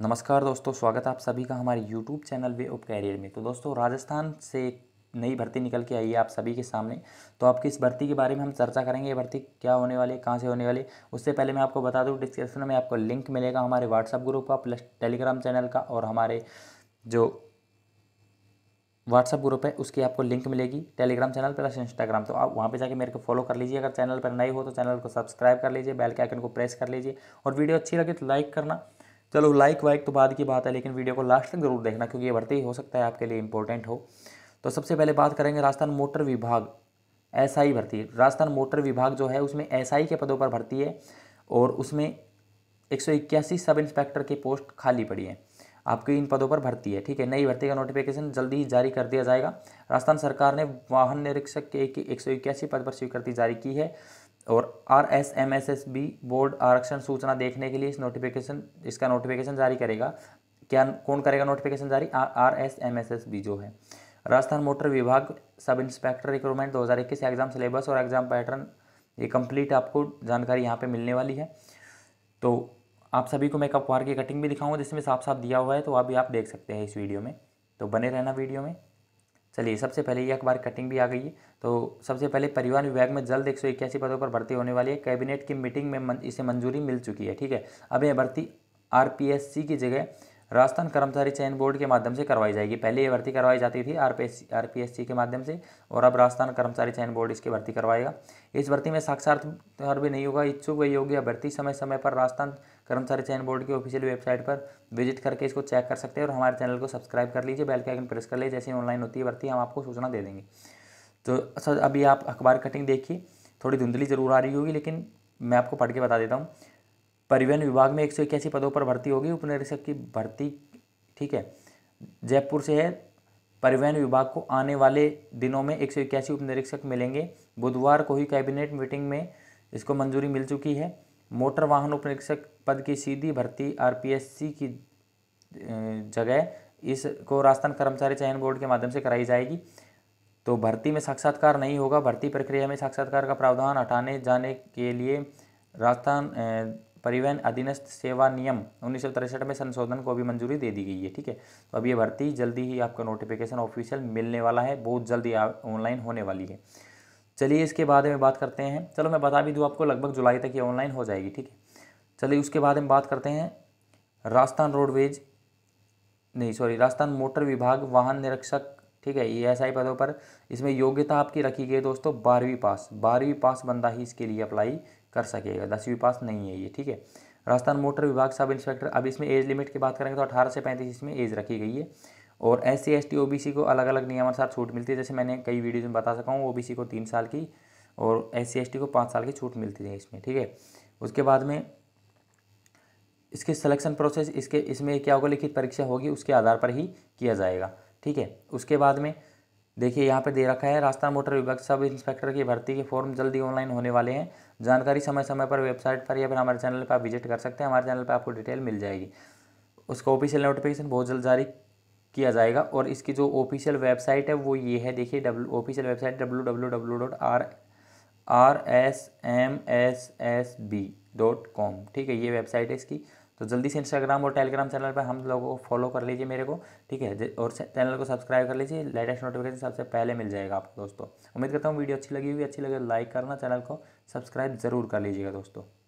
नमस्कार दोस्तों स्वागत है आप सभी का हमारे YouTube channel way of career में तो दोस्तों राजस्थान से एक नई भर्ती निकल के आई है आप सभी के सामने तो आपकी इस भर्ती के बारे में हम चर्चा करेंगे ये भर्ती क्या होने वाली है कहाँ से होने वाली है उससे पहले मैं आपको बता दूँ डिस्क्रिप्शन में आपको लिंक मिलेगा हमारे व्हाट्सअप ग्रुप का प्लस टेलीग्राम चैनल का और हमारे जो व्हाट्सअप ग्रुप है उसकी आपको लिंक मिलेगी टेलीग्राम चैनल प्लस इंस्टाग्राम तो आप वहाँ पे जाके मेरे को फॉलो कर लीजिए अगर चैनल पर नए हो तो चैनल को सब्सक्राइब कर लीजिए बेल के आइकन को प्रेस कर लीजिए और वीडियो अच्छी लगे तो लाइक करना चलो लाइक वाइक तो बाद की बात है लेकिन वीडियो को लास्ट तक जरूर देखना क्योंकि ये भर्ती हो सकता है आपके लिए इंपॉर्टेंट हो तो सबसे पहले बात करेंगे राजस्थान मोटर विभाग एसआई भर्ती राजस्थान मोटर विभाग जो है उसमें एसआई के पदों पर भर्ती है और उसमें एक सब इंस्पेक्टर की पोस्ट खाली पड़ी है आपकी इन पदों पर भर्ती है ठीक है नई भर्ती का नोटिफिकेशन जल्दी ही जारी कर दिया जाएगा राजस्थान सरकार ने वाहन निरीक्षक के एक सौ इक्यासी पद पर स्वीकृति जारी की है और R S M S S B board आरक्षण सूचना देखने के लिए इस नोटिफिकेशन इसका नोटिफिकेशन जारी करेगा क्या कौन करेगा नोटिफिकेशन जारी R S M S S B जो है राजस्थान मोटर विभाग सब इंस्पेक्टर रिक्रूटमेंट 2021 एग्जाम सिलेबस और एग्जाम पैटर्न ये कंप्लीट आपको जानकारी यहाँ पे मिलने वाली है तो आप सभी को मैं कपवार की कटिंग भी दिखाऊंगा जिसमें साफ साफ दिया हुआ है तो अभी आप देख सकते हैं इस वीडियो में तो बने रहना वीडियो में चलिए सबसे पहले ये अखबार कटिंग भी आ गई है तो सबसे पहले परिवहन विभाग में जल्द एक सौ इक्यासी पदों पर भर्ती होने वाली है कैबिनेट की मीटिंग में इसे मंजूरी मिल चुकी है ठीक है अब यह भर्ती आर की जगह राजस्थान कर्मचारी चयन बोर्ड के माध्यम से करवाई जाएगी पहले ये भर्ती करवाई जाती थी आर सी के माध्यम से और अब राजस्थान कर्मचारी चयन बोर्ड इसकी भर्ती करवाएगा इस भर्ती में साक्षात्कार भी नहीं होगा इच्छुक व योग्य अभ्यर्थी समय समय पर राजस्थान कर्मचारी चयन बोर्ड की ऑफिशियल वेबसाइट पर विजिट करके इसको चेक कर सकते हैं और हमारे चैनल को सब्सक्राइब कर लीजिए बेल के आइकन प्रेस कर लीजिए जैसे ऑनलाइन होती है भर्ती हम आपको सूचना दे देंगे तो सर अभी आप अखबार कटिंग देखिए थोड़ी धुंधली जरूर आ रही होगी लेकिन मैं आपको पढ़ के बता देता हूँ परिवहन विभाग में एक सौ इक्यासी पदों पर भर्ती होगी उपनिरीक्षक की भर्ती ठीक है जयपुर से है परिवहन विभाग को आने वाले दिनों में एक सौ इक्यासी उपनिरीक्षक मिलेंगे बुधवार को ही कैबिनेट मीटिंग में इसको मंजूरी मिल चुकी है मोटर वाहन उपनिरीक्षक पद की सीधी भर्ती सी की जगह इसको राजस्थान कर्मचारी चयन बोर्ड के माध्यम से कराई जाएगी तो भर्ती में साक्षात्कार नहीं होगा भर्ती प्रक्रिया में साक्षात्कार का प्रावधान हटाने जाने के लिए राजस्थान परिवहन अधीनस्थ सेवा नियम उन्नीस में संशोधन को भी मंजूरी दे दी गई है ठीक है तो अब ये भर्ती जल्दी ही आपका नोटिफिकेशन ऑफिशियल मिलने वाला है बहुत जल्दी ऑनलाइन होने वाली है चलिए इसके बाद में बात करते हैं चलो मैं बता भी दूँ आपको लगभग जुलाई तक ये ऑनलाइन हो जाएगी ठीक है चलिए उसके बाद में बात करते हैं राजस्थान रोडवेज नहीं सॉरी राजस्थान मोटर विभाग वाहन निरीक्षक ठीक है ये एस आई पदों पर इसमें योग्यता आपकी रखी गई दोस्तों बारहवीं पास बारहवीं पास बंदा ही इसके लिए अप्लाई कर सकेगा दसवीं पास नहीं है ये ठीक है राजस्थान मोटर विभाग सब इंस्पेक्टर अब इसमें एज लिमिट की बात करेंगे तो अठारह से पैंतीस इसमें एज रखी गई है और S C S T O B C को अलग अलग नियमानुसार छूट मिलती है जैसे मैंने कई वीडियोज़ में बता सका हूँ ओ बी सी को तीन साल की और एस सी एस टी को पाँच साल की छूट मिलती है इसमें ठीक है उसके बाद में इसके सिलेक्शन प्रोसेस इसके इसमें क्या होगा लिखित परीक्षा होगी उसके आधार पर ही किया जाएगा ठीक है उसके बाद में देखिए यहाँ पे दे रखा है रास्ता मोटर विभाग सब इंस्पेक्टर की भर्ती के फॉर्म जल्दी ऑनलाइन होने वाले हैं जानकारी समय समय पर वेबसाइट पर या फिर हमारे चैनल पर आप विजिट कर सकते हैं हमारे चैनल पर आपको डिटेल मिल जाएगी उसका ऑफिशियल नोटिफिकेशन बहुत जल्द जारी किया जाएगा और इसकी जो ऑफिशियल वेबसाइट है वो ये है देखिए W official website W W W dot R R S M S S B dot com ठीक है ये वेबसाइट है इसकी तो जल्दी से इंस्टाग्राम और टेलीग्राम चैनल पर हम लोगों को फॉलो कर लीजिए मेरे को ठीक है और चैनल को सब्सक्राइब कर लीजिए लेटेस्ट नोटिफिकेशन सबसे पहले मिल जाएगा आपको दोस्तों उम्मीद करता हूँ वीडियो अच्छी लगी हुई अच्छी लगे लाइक तो करना चैनल को सब्सक्राइब जरूर कर लीजिएगा दोस्तों